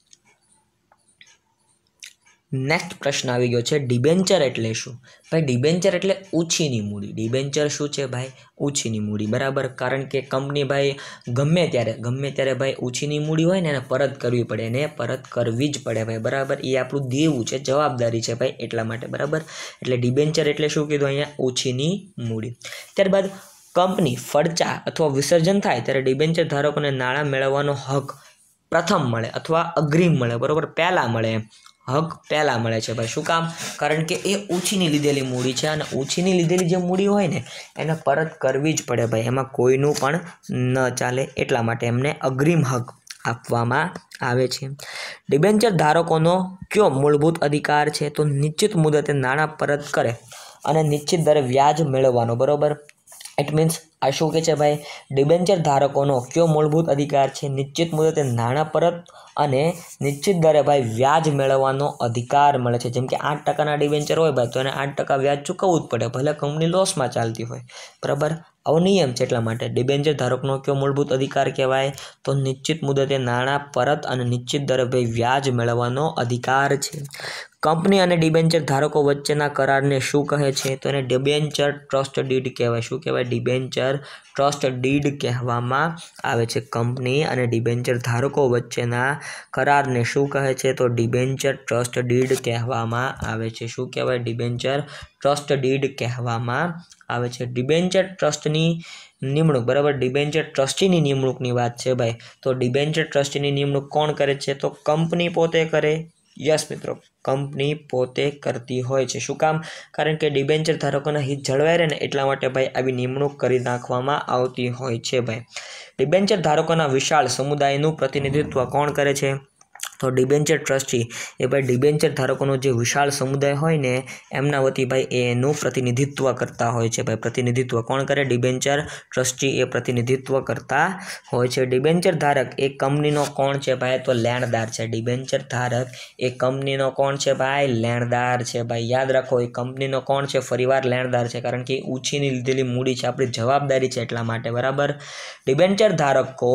નેક્સ્ટ પ્રશ્ન આવી ગયો છે ડિબેન્ચર એટલે શું ભાઈ ડિબેન્ચર એટલે ઓછીની મૂડી ડિબેન્ચર શું છે ભાઈ ઓછીની મૂડી બરાબર કારણ કે કંપની ભાઈ ગમે ત્યારે ગમે ત્યારે ભાઈ ઓછીની મૂડી હોય ને એને પરત કરવી પડે એને પરત કરવી જ પડે ભાઈ બરાબર એ આપણું દેવું છે જવાબદારી છે ભાઈ એટલા માટે બરાબર એટલે ડિબેન્ચર એટલે શું કીધું અહીંયા ઓછીની મૂડી ત્યારબાદ કંપની ફરચા અથવા વિસર્જન થાય ત્યારે ડિબેન્ચર ધારકોને નાણાં મેળવવાનો હક પ્રથમ મળે અથવા અગ્રિમ મળે બરાબર પહેલાં મળે એમ હક પહેલાં મળે છે ભાઈ શું કામ કારણ કે એ ઊંચીની લીધેલી મૂડી છે અને ઊંચીની લીધેલી જે મૂડી હોય ને એને પરત કરવી જ પડે ભાઈ એમાં કોઈનું પણ ન ચાલે એટલા માટે એમને અગ્રિમ હક આપવામાં આવે છે ડિબેન્ચર ધારકોનો કયો મૂળભૂત અધિકાર છે તો નિશ્ચિત મુદતે નાણાં પરત કરે અને નિશ્ચિત દરે વ્યાજ મેળવવાનો બરાબર ઇટ મીન્સ આ શું કહે છે ભાઈ ડિબેન્ચર ધારકોનો કયો મૂળભૂત અધિકાર છે નિશ્ચિત મુદતે નાણાં પરત અને નિશ્ચિત દરે ભાઈ વ્યાજ મેળવવાનો અધિકાર મળે છે જેમ કે આઠ ટકાના ડિબેન્ચર હોય ભાઈ તો એને આઠ ટકા વ્યાજ ચૂકવવું જ પડે ભલે કંપની લોસમાં ચાલતી હોય બરાબર અવનિયમ છે એટલા માટે ડિબેન્ચર ધારકનો કયો મૂળભૂત અધિકાર કહેવાય તો નિશ્ચિત મુદતે નાણાં પરત અને નિશ્ચિત દરે ભાઈ વ્યાજ મેળવવાનો અધિકાર છે કંપની અને ડિબેન્ચર ધારકો વચ્ચેના કરારને શું કહે છે તો એને ડિબેન્ચર ટ્રસ્ટ ડીડ કહેવાય શું કહેવાય ડિબેન્ચર ટ્રસ્ટ ડીડ કહેવામાં આવે છે કંપની અને ડિબેન્ચર ધારકો વચ્ચેના કરારને શું કહે છે તો ડિબેન્ચર ટ્રસ્ટ ડીડ કહેવામાં આવે છે શું કહેવાય ડિબેન્ચર ટ્રસ્ટ ડીડ કહેવામાં આવે છે ડિબેન્ચર ટ્રસ્ટની નિમણૂક બરાબર ડિબેન્ચર ટ્રસ્ટીની નિમણૂકની વાત છે ભાઈ તો ડિબેન્ચર ટ્રસ્ટીની નિમણૂક કોણ કરે છે તો કંપની પોતે કરે યસ મિત્રો કંપની પોતે કરતી હોય છે શું કામ કારણ કે ડિબેન્ચર ધારકોના હિત જળવાઈ રહે ને એટલા માટે ભાઈ આવી નિમણૂક કરી નાખવામાં આવતી હોય છે ભાઈ ડિબેન્ચર ધારકોના વિશાળ સમુદાયનું પ્રતિનિધિત્વ કોણ કરે છે તો ડિબેન્ચર ટ્રસ્ટી એ ભાઈ ડિબેન્ચર ધારકોનો જે વિશાળ સમુદાય હોય ને એમના વતી ભાઈ એનું પ્રતિનિધિત્વ કરતા હોય છે ભાઈ પ્રતિનિધિત્વ કોણ કરે ડિબેન્ચર ટ્રસ્ટી એ પ્રતિનિધિત્વ કરતા હોય છે ડિબેન્ચર ધારક એ કંપનીનો કોણ છે ભાઈ તો લેણદાર છે ડિબેન્ચર ધારક એ કંપનીનો કોણ છે ભાઈ લેણદાર છે ભાઈ યાદ રાખો એ કંપનીનો કોણ છે ફરીવાર લેણદાર છે કારણ કે ઊંચીની લીધેલી મૂડી છે આપણી જવાબદારી છે એટલા માટે બરાબર ડિબેન્ચર ધારકો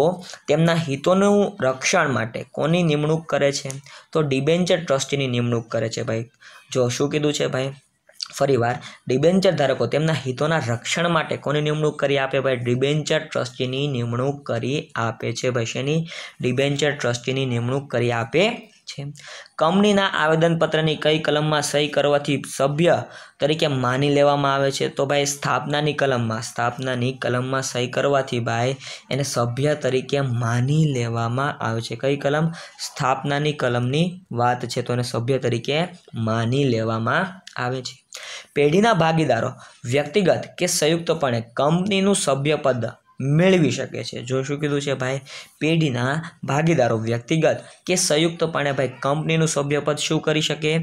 તેમના હિતોનું રક્ષણ માટે કોની નિમણૂક કરે છે તો ડિબેન્ચર ટ્રસ્ટીની નિમણૂક કરે છે ભાઈ જો શું કીધું છે ભાઈ ફરીવાર ડિબેન્ચર ધારકો તેમના હિતોના રક્ષણ માટે કોની નિમણૂક કરી આપે ભાઈ ડિબેન્ચર ટ્રસ્ટીની નિમણૂક કરી આપે છે ભાઈ શેની ડિબેન્ચર ટ્રસ્ટીની નિમણૂક કરી આપે છે કંપનીના આવેદનપત્રની કઈ કલમમાં સહી કરવાથી સભ્ય તરીકે માની લેવામાં આવે છે તો ભાઈ સ્થાપનાની કલમમાં સ્થાપનાની કલમમાં સહી કરવાથી ભાઈ એને સભ્ય તરીકે માની લેવામાં આવે છે કઈ કલમ સ્થાપનાની કલમની વાત છે તો એને સભ્ય તરીકે માની લેવામાં આવે છે પેઢીના ભાગીદારો વ્યક્તિગત કે સંયુક્તપણે કંપનીનું સભ્યપદ મેળવી શકે છે જો શું કીધું છે ભાઈ પેઢીના ભાગીદારો વ્યક્તિગત કે સંયુક્તપણે ભાઈ કંપનીનું સભ્યપદ શું કરી શકે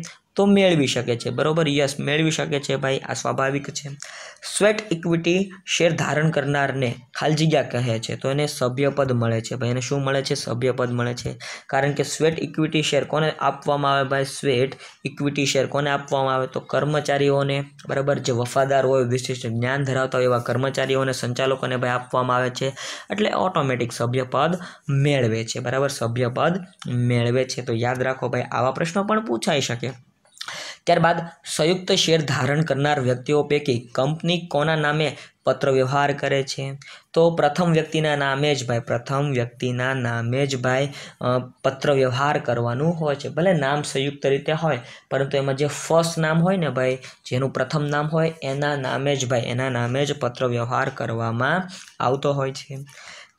તો મેળવી શકે છે બરાબર યસ મેળવી શકે છે ભાઈ આ સ્વાભાવિક છે સ્વેટ ઇક્વિટી શેર ધારણ કરનારને ખાલી જગ્યા કહે છે તો એને સભ્યપદ મળે છે ભાઈ એને શું મળે છે સભ્યપદ મળે છે કારણ કે સ્વેટ ઇક્વિટી શેર કોને આપવામાં આવે ભાઈ સ્વેટ ઇક્વિટી શેર કોને આપવામાં આવે તો કર્મચારીઓને બરાબર જે વફાદાર હોય વિશિષ્ટ જ્ઞાન ધરાવતા હોય એવા કર્મચારીઓને સંચાલકોને ભાઈ આપવામાં આવે છે એટલે ઓટોમેટિક સભ્યપદ મેળવે છે બરાબર સભ્યપદ મેળવે છે તો યાદ રાખો ભાઈ આવા પ્રશ્નો પણ પૂછાઈ શકે ત્યારબાદ સંયુક્ત શેર ધારણ કરનાર વ્યક્તિઓ પૈકી કંપની કોના નામે પત્ર વ્યવહાર કરે છે તો પ્રથમ વ્યક્તિના નામે જ ભાઈ પ્રથમ વ્યક્તિના નામે જ ભાઈ પત્ર વ્યવહાર કરવાનું હોય છે ભલે નામ સંયુક્ત રીતે હોય પરંતુ એમાં જે ફર્સ્ટ નામ હોય ને ભાઈ જેનું પ્રથમ નામ હોય એના નામે જ ભાઈ એના નામે જ પત્ર વ્યવહાર કરવામાં આવતો હોય છે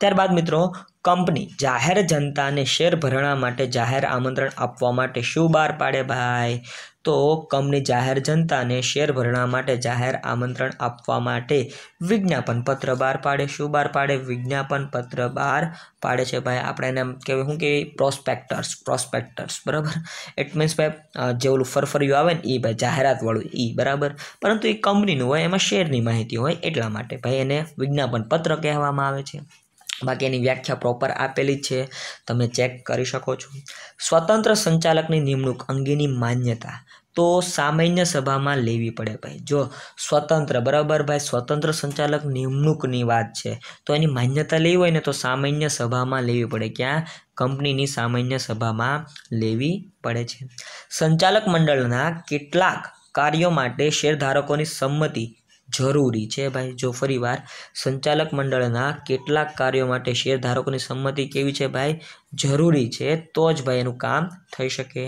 ત્યારબાદ મિત્રો કંપની જાહેર જનતાને શેર ભરણા માટે જાહેર આમંત્રણ આપવા માટે શું બહાર પાડે ભાઈ તો કંપની જાહેર જનતાને શેર ભરણા માટે જાહેર આમંત્રણ આપવા માટે વિજ્ઞાપન પત્ર બહાર પાડે શું બહાર પાડે વિજ્ઞાપન પત્ર બહાર પાડે છે ભાઈ આપણે એને કહેવાય શું કે પ્રોસ્પેક્ટર્સ પ્રોસ્પેક્ટર્સ બરાબર ઇટ મીન્સ ભાઈ જે ઓલું ફરફર્યું આવે ને એ ભાઈ જાહેરાતવાળું એ બરાબર પરંતુ એ કંપનીનું હોય એમાં શેરની માહિતી હોય એટલા માટે ભાઈ એને વિજ્ઞાપન પત્ર કહેવામાં આવે છે બાકી એની વ્યાખ્યા પ્રોપર આપેલી છે તમે ચેક કરી શકો છો સ્વતંત્ર સંચાલકની નિમણૂક અંગેની માન્યતા તો સામાન્ય સભામાં લેવી પડે ભાઈ જો સ્વતંત્ર બરાબર ભાઈ સ્વતંત્ર સંચાલક નિમણૂકની વાત છે તો એની માન્યતા લેવી હોય ને તો સામાન્ય સભામાં લેવી પડે ક્યાં કંપનીની સામાન્ય સભામાં લેવી પડે છે સંચાલક મંડળના કેટલાક કાર્યો માટે શેરધારકોની સંમતિ જરૂરી છે ભાઈ જો ફરીવાર સંચાલક મંડળના કેટલાક કાર્યો માટે શેરધારકોની સંમતિ કેવી છે ભાઈ જરૂરી છે તો જ ભાઈ એનું કામ થઈ શકે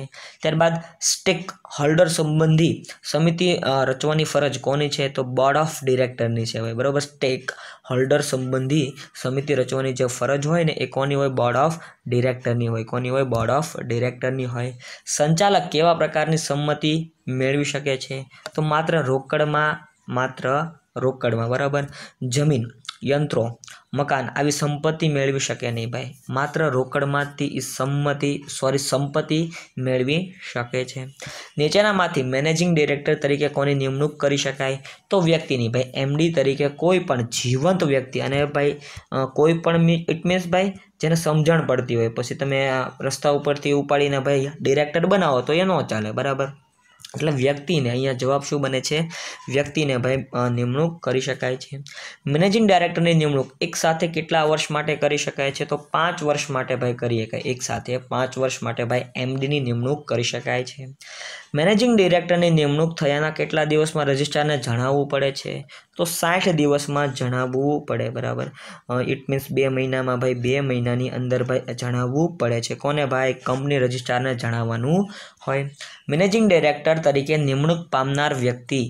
ત્યારબાદ સ્ટેક હોલ્ડર સંબંધી સમિતિ રચવાની ફરજ કોની છે તો બોર્ડ ઓફ ડિરેક્ટરની છે ભાઈ બરાબર સ્ટેક હોલ્ડર સંબંધી સમિતિ રચવાની જે ફરજ હોય ને એ કોની હોય બોર્ડ ઓફ ડિરેક્ટરની હોય કોની હોય બોર્ડ ઓફ ડિરેક્ટરની હોય સંચાલક કેવા પ્રકારની સંમતિ મેળવી શકે છે તો માત્ર રોકડમાં માત્ર રોકડમાં બરાબર જમીન યંત્રો મકાન આવી સંપત્તિ મેળવી શકે નહીં ભાઈ માત્ર રોકડમાંથી સંમતિ સોરી સંપત્તિ મેળવી શકે છે નીચેનામાંથી મેનેજિંગ ડિરેક્ટર તરીકે કોની નિમણૂક કરી શકાય તો વ્યક્તિની ભાઈ એમડી તરીકે કોઈ પણ જીવંત વ્યક્તિ અને ભાઈ કોઈ પણ ઇટ મીન્સ ભાઈ જેને સમજણ પડતી હોય પછી તમે રસ્તા ઉપરથી ઉપાડીને ભાઈ ડિરેક્ટર બનાવો તો એ ન ચાલે બરાબર એટલે વ્યક્તિને અહીંયા જવાબ શું બને છે વ્યક્તિને ભાઈ નિમણૂક કરી શકાય છે મેનેજિંગ ડાયરેક્ટરની નિમણૂક એક સાથે કેટલા વર્ષ માટે કરી શકાય છે તો પાંચ વર્ષ માટે ભાઈ કરી શકાય એક સાથે પાંચ વર્ષ માટે ભાઈ એમડીની નિમણૂક કરી શકાય છે મેનેજિંગ ડિરેક્ટરની નિમણૂક થયાના કેટલા દિવસમાં રજિસ્ટ્રારને જણાવવું પડે છે તો સાઠ દિવસમાં જણાવવું પડે બરાબર ઇટ મીન્સ બે મહિનામાં ભાઈ બે મહિનાની અંદર ભાઈ જણાવવું પડે છે કોને ભાઈ કંપની રજિસ્ટ્રારને જણાવવાનું હોય મેનેજિંગ ડિરેક્ટર તરીકે નિમણૂક પામનાર વ્યક્તિ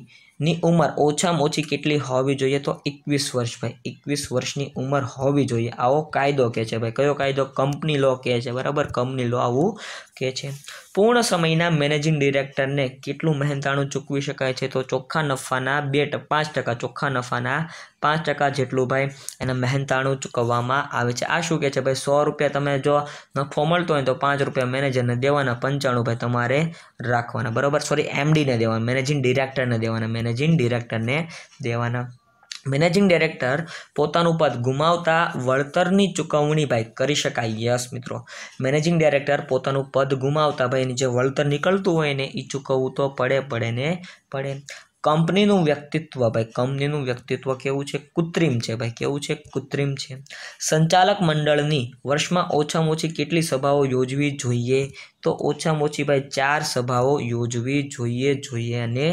ની ઉંમર ઓછામાં ઓછી કેટલી હોવી જોઈએ તો એકવીસ વર્ષ ભાઈ એકવીસ વર્ષની ઉંમર હોવી જોઈએ આવો કાયદો કહે છે ભાઈ કયો કાયદો કંપની લો કહે છે બરાબર કંપની લો આવું કહે છે પૂર્ણ સમયના મેનેજિંગ ડિરેક્ટરને કેટલું મહેનતાણું ચૂકવી શકાય છે તો ચોખ્ખા નફાના બે પાંચ ટકા ચોખ્ખા નફાના પાંચ ટકા જેટલું ભાઈ એને મહેનતાણું ચૂકવવામાં આવે છે આ શું કહે છે ભાઈ સો રૂપિયા તમે જો નફો મળતો હોય તો પાંચ રૂપિયા મેનેજરને દેવાના પંચાણું ભાઈ તમારે રાખવાના બરાબર સોરી એમડીને દેવાના મેનેજિંગ ડિરેક્ટરને દેવાના મેનેજ મેનેજિંગ ડિરેક્ટરને દેવાના મેનેજિંગ ડિરેક્ટર પોતાનું પદ ગુમાવતા વળતરની ચૂકવણી ભાઈ કરી શકાય યસ મિત્રો મેનેજિંગ ડિરેક્ટર પોતાનું પદ ગુમાવતા ભાઈ જે વળતર નીકળતું હોય ને એ ચૂકવવું તો પડે પડે ને પડે કંપનીનું વ્યક્તિત્વ ભાઈ કંપનીનું વ્યક્તિત્વ કેવું છે કૃત્રિમ છે ભાઈ કેવું છે કૃત્રિમ છે સંચાલક મંડળની વર્ષમાં ઓછામાં ઓછી કેટલી સભાઓ યોજવી જોઈએ તો ઓછામાં ઓછી ભાઈ ચાર સભાઓ યોજવી જોઈએ જોઈએ અને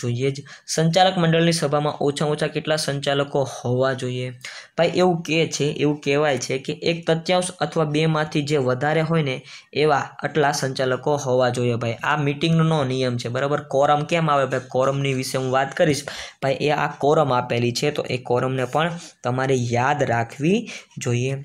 જોઈએ જ સંચાલક મંડળની સભામાં ઓછામાં ઓછા કેટલા સંચાલકો હોવા જોઈએ ભાઈ એવું કહે છે એવું કહેવાય છે કે એક તત્યાંશ અથવા બેમાંથી જે વધારે હોય ને એવા આટલા સંચાલકો હોવા જોઈએ ભાઈ આ મિટિંગનો નિયમ છે બરાબર કોરમ કેમ આવે ભાઈ કોરમની વિશે હું વાત કરીશ ભાઈ એ આ કોરમ આપેલી છે તો એ કોરમને પણ તમારે યાદ રાખવી જોઈએ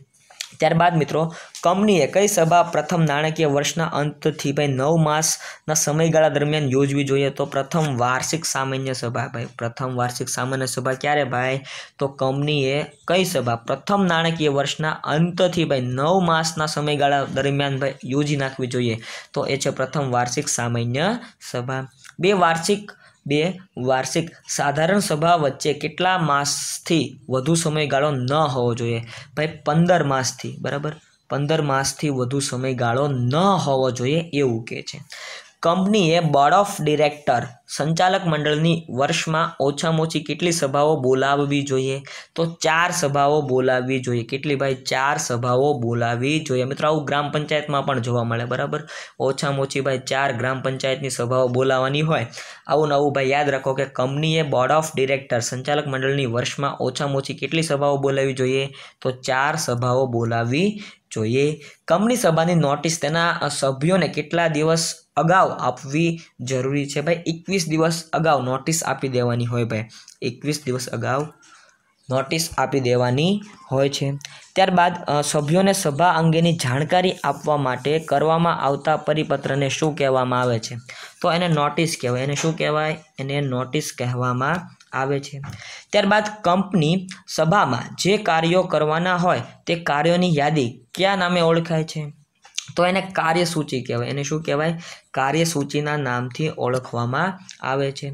ત્યારબાદ મિત્રો કંપનીએ કઈ સભા પ્રથમ નાણાકીય વર્ષના અંતથી ભાઈ નવ માસના સમયગાળા દરમિયાન યોજવી જોઈએ તો પ્રથમ વાર્ષિક સામાન્ય સભા ભાઈ પ્રથમ વાર્ષિક સામાન્ય સભા ક્યારે ભાઈ તો કંપનીએ કઈ સભા પ્રથમ નાણાકીય વર્ષના અંતથી ભાઈ નવ માસના સમયગાળા દરમિયાન ભાઈ યોજી નાખવી જોઈએ તો એ છે પ્રથમ વાર્ષિક સામાન્ય સભા બે વાર્ષિક બે વાર્ષિક સાધારણ સભા વચ્ચે કેટલા માસથી વધુ સમયગાળો ન હોવો જોઈએ ભાઈ પંદર માસથી બરાબર પંદર માસથી વધુ સમયગાળો ન હોવો જોઈએ એવું કહે છે કંપનીએ બોર્ડ ઓફ ડિરેક્ટર સંચાલક મંડળની વર્ષમાં ઓછામાં ઓછી કેટલી સભાઓ બોલાવવી જોઈએ તો ચાર સભાઓ બોલાવવી જોઈએ કેટલી ભાઈ ચાર સભાઓ બોલાવવી જોઈએ મિત્રો આવું ગ્રામ પંચાયતમાં પણ જોવા મળે બરાબર ઓછામાં ઓછી ભાઈ ચાર ગ્રામ પંચાયતની સભાઓ બોલાવવાની હોય આવું નવું ભાઈ યાદ રાખો કે કંપનીએ બોર્ડ ઓફ ડિરેક્ટર સંચાલક મંડળની વર્ષમાં ઓછામાં ઓછી કેટલી સભાઓ બોલાવવી જોઈએ તો ચાર સભાઓ બોલાવવી જોઈએ કંપની સભાની નોટિસ તેના સભ્યોને કેટલા દિવસ અગાઉ આપવી જરૂરી છે ભાઈ એકવીસ દિવસ અગાઉ નોટિસ આપી દેવાની હોય ભાઈ એકવીસ દિવસ અગાઉ નોટિસ આપી દેવાની હોય છે ત્યારબાદ સભ્યોને સભા અંગેની જાણકારી આપવા માટે કરવામાં આવતા પરિપત્રને શું કહેવામાં આવે છે તો એને નોટિસ કહેવાય એને શું કહેવાય એને નોટિસ કહેવામાં આવે છે ત્યારબાદ કંપની સભામાં જે કાર્યો કરવાના હોય તે કાર્યોની યાદી કયા નામે ઓળખાય છે તો એને કાર્યસૂચિ કહેવાય એને શું કહેવાય કાર્યસૂચિના નામથી ઓળખવામાં આવે છે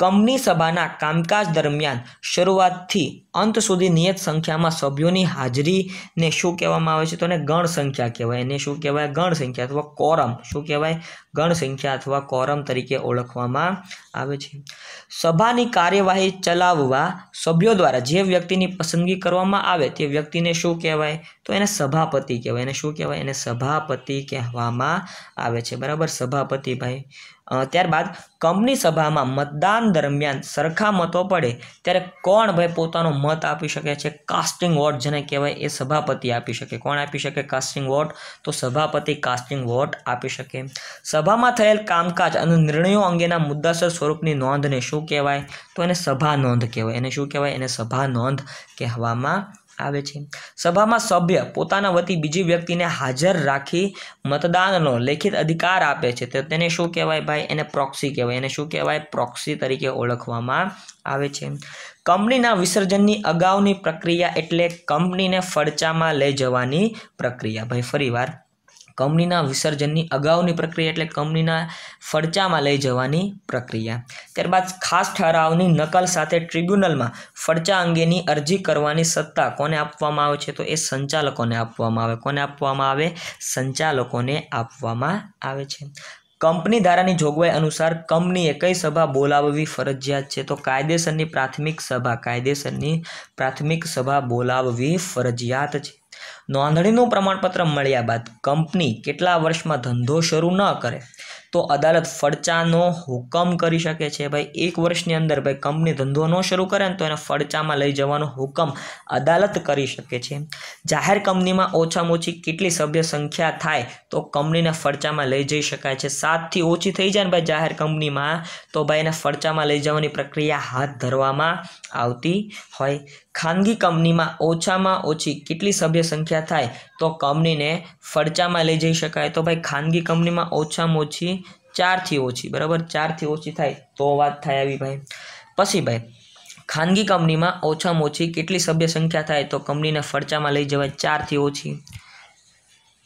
કંપની સભાના કામકાજ દરમિયાન શરૂઆતથી અંત સુધી નિયત સંખ્યામાં સભ્યોની હાજરીને શું કહેવામાં આવે છે તો એને ગણ સંખ્યા કહેવાય એને શું કહેવાય ગણ સંખ્યા અથવા કોરમ શું કહેવાય ગણ સંખ્યા અથવા કોરમ તરીકે ઓળખવામાં આવે છે સભાની કાર્યવાહી ચલાવવા સભ્યો દ્વારા જે વ્યક્તિની પસંદગી કરવામાં આવે તે વ્યક્તિને શું કહેવાય તો એને સભાપતિ કહેવાય એને શું કહેવાય એને સભાપતિ કહેવામાં આવે છે બરાબર સભાપતિ ભાઈ ત્યારબાદ કંપની સભામાં મતદાન દરમિયાન સરખા મતો પડે ત્યારે કોણ ભાઈ પોતાનો મત આપી શકે છે કાસ્ટિંગ વોટ જેને કહેવાય એ સભાપતિ આપી શકે કોણ આપી શકે કાસ્ટિંગ વોટ તો સભાપતિ કાસ્ટિંગ વોટ આપી શકે સભામાં થયેલ કામકાજ અને નિર્ણયો અંગેના મુદ્દાસર સ્વરૂપની નોંધને શું કહેવાય તો એને સભા નોંધ કહેવાય એને શું કહેવાય એને સભા નોંધ કહેવામાં આવે છે સભામાં સભ્ય પોતાના વતી બીજી વ્યક્તિને હાજર રાખી મતદાનનો લેખિત અધિકાર આપે છે તો તેને શું કહેવાય ભાઈ એને પ્રોક્સી કહેવાય એને શું કહેવાય પ્રોક્સી તરીકે ઓળખવામાં આવે છે કંપનીના વિસર્જનની અગાઉની પ્રક્રિયા એટલે કંપનીને ફડચામાં લઈ જવાની પ્રક્રિયા ભાઈ ફરીવાર કંપનીના વિસર્જનની અગાઉની પ્રક્રિયા એટલે કંપનીના ફડચામાં લઈ જવાની પ્રક્રિયા ત્યારબાદ ખાસ ઠરાવની નકલ સાથે ટ્રિબ્યુનલમાં ફડચા અંગેની અરજી કરવાની સત્તા કોને આપવામાં આવે છે તો એ સંચાલકોને આપવામાં આવે કોને આપવામાં આવે સંચાલકોને આપવામાં આવે છે કંપની ધારાની જોગવાઈ અનુસાર કંપનીએ કઈ સભા બોલાવવી ફરજિયાત છે તો કાયદેસરની પ્રાથમિક સભા કાયદેસરની પ્રાથમિક સભા બોલાવવી ફરજિયાત છે નોંધણીનું પ્રમાણપત્ર મળ્યા બાદ કંપની કેટલા વર્ષમાં ધંધો શરૂ ન કરે તો અદાલત ફડચાનો હુકમ કરી શકે છે ભાઈ એક વર્ષની અંદર ભાઈ કંપની ધંધો ન શરૂ કરે ને તો એને ફડચામાં લઈ જવાનો હુકમ અદાલત કરી શકે છે જાહેર કંપનીમાં ઓછામાં ઓછી કેટલી સભ્ય સંખ્યા થાય તો કંપનીને ફડચામાં લઈ જઈ શકાય છે સાતથી ઓછી થઈ જાય ને ભાઈ જાહેર કંપનીમાં તો ભાઈ એને ફડચામાં લઈ જવાની પ્રક્રિયા હાથ ધરવામાં આવતી હોય ખાનગી કંપનીમાં ઓછામાં ઓછી કેટલી સભ્ય સંખ્યા થાય તો કંપનીને ફરચામાં લઈ જઈ શકાય તો ભાઈ ખાનગી કંપનીમાં ઓછામાં ઓછી ચારથી ઓછી બરાબર ચારથી ઓછી થાય તો વાત થાય આવી ભાઈ પછી ભાઈ ખાનગી કંપનીમાં ઓછામાં ઓછી કેટલી સભ્ય સંખ્યા થાય તો કંપનીને ફરચામાં લઈ જવાય ચારથી ઓછી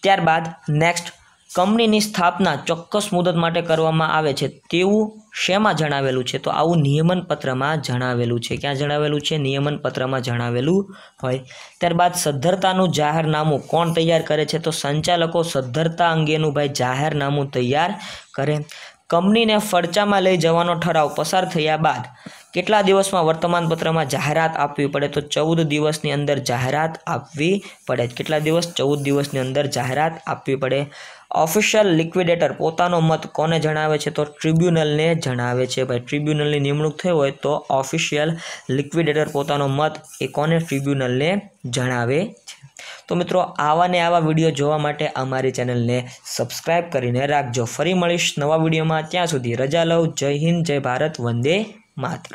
ત્યારબાદ નેક્સ્ટ કંપનીની સ્થાપના ચોક્કસ મુદત માટે કરવામાં આવે છે તેવું શેમાં જણાવેલું છે તો આવું નિયમન પત્રમાં જણાવેલું છે ક્યાં જણાવેલું છે નિયમન પત્રમાં જણાવેલું હોય ત્યારબાદ સદ્ધરતાનું જાહેરનામું કોણ તૈયાર કરે છે તો સંચાલકો સદ્ધરતા અંગેનું ભાઈ જાહેરનામું તૈયાર કરે કંપનીને ફરચામાં લઈ જવાનો ઠરાવ પસાર થયા બાદ કેટલા દિવસમાં વર્તમાનપત્રમાં જાહેરાત આપવી પડે તો ચૌદ દિવસની અંદર જાહેરાત આપવી પડે કેટલા દિવસ ચૌદ દિવસની અંદર જાહેરાત આપવી પડે ઓફિશિયલ લિક્વિડેટર પોતાનો મત કોને જણાવે છે તો ટ્રિબ્યુનલને જણાવે છે ભાઈ ટ્રિબ્યુનલની નિમણૂક થઈ હોય તો ઓફિશિયલ લિક્વિડેટર પોતાનો મત એ કોને ટ્રિબ્યુનલને જણાવે છે તો મિત્રો આવા ને આવા વિડીયો જોવા માટે અમારી ચેનલને સબસ્ક્રાઈબ કરીને રાખજો ફરી મળીશ નવા વિડીયોમાં ત્યાં સુધી રજા લઉં જય હિન્દ જય ભારત વંદે માત્ર